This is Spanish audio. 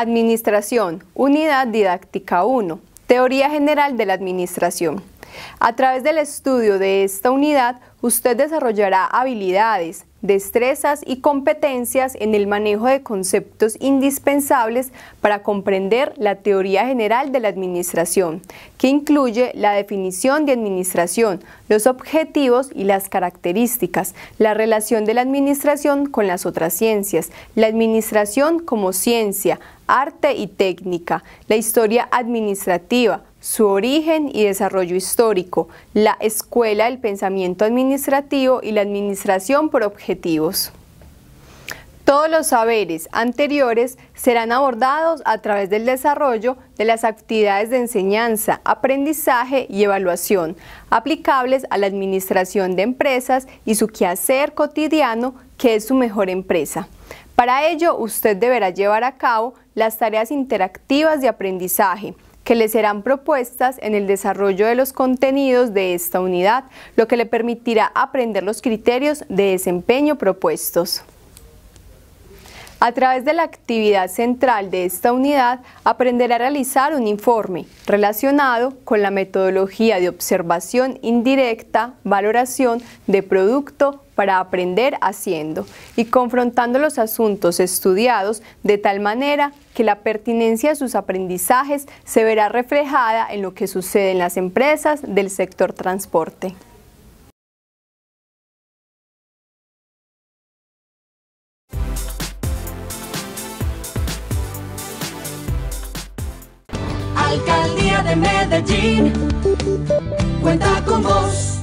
Administración, Unidad Didáctica 1, Teoría General de la Administración. A través del estudio de esta unidad, usted desarrollará habilidades, destrezas y competencias en el manejo de conceptos indispensables para comprender la teoría general de la administración, que incluye la definición de administración, los objetivos y las características, la relación de la administración con las otras ciencias, la administración como ciencia, arte y técnica, la historia administrativa, su origen y desarrollo histórico, la escuela del pensamiento administrativo y la administración por objetivos. Todos los saberes anteriores serán abordados a través del desarrollo de las actividades de enseñanza, aprendizaje y evaluación, aplicables a la administración de empresas y su quehacer cotidiano, que es su mejor empresa. Para ello, usted deberá llevar a cabo las tareas interactivas de aprendizaje, que le serán propuestas en el desarrollo de los contenidos de esta unidad, lo que le permitirá aprender los criterios de desempeño propuestos. A través de la actividad central de esta unidad, aprenderá a realizar un informe relacionado con la metodología de observación indirecta, valoración de producto para aprender haciendo y confrontando los asuntos estudiados de tal manera que la pertinencia de sus aprendizajes se verá reflejada en lo que sucede en las empresas del sector transporte. Alcaldía de Medellín cuenta con vos.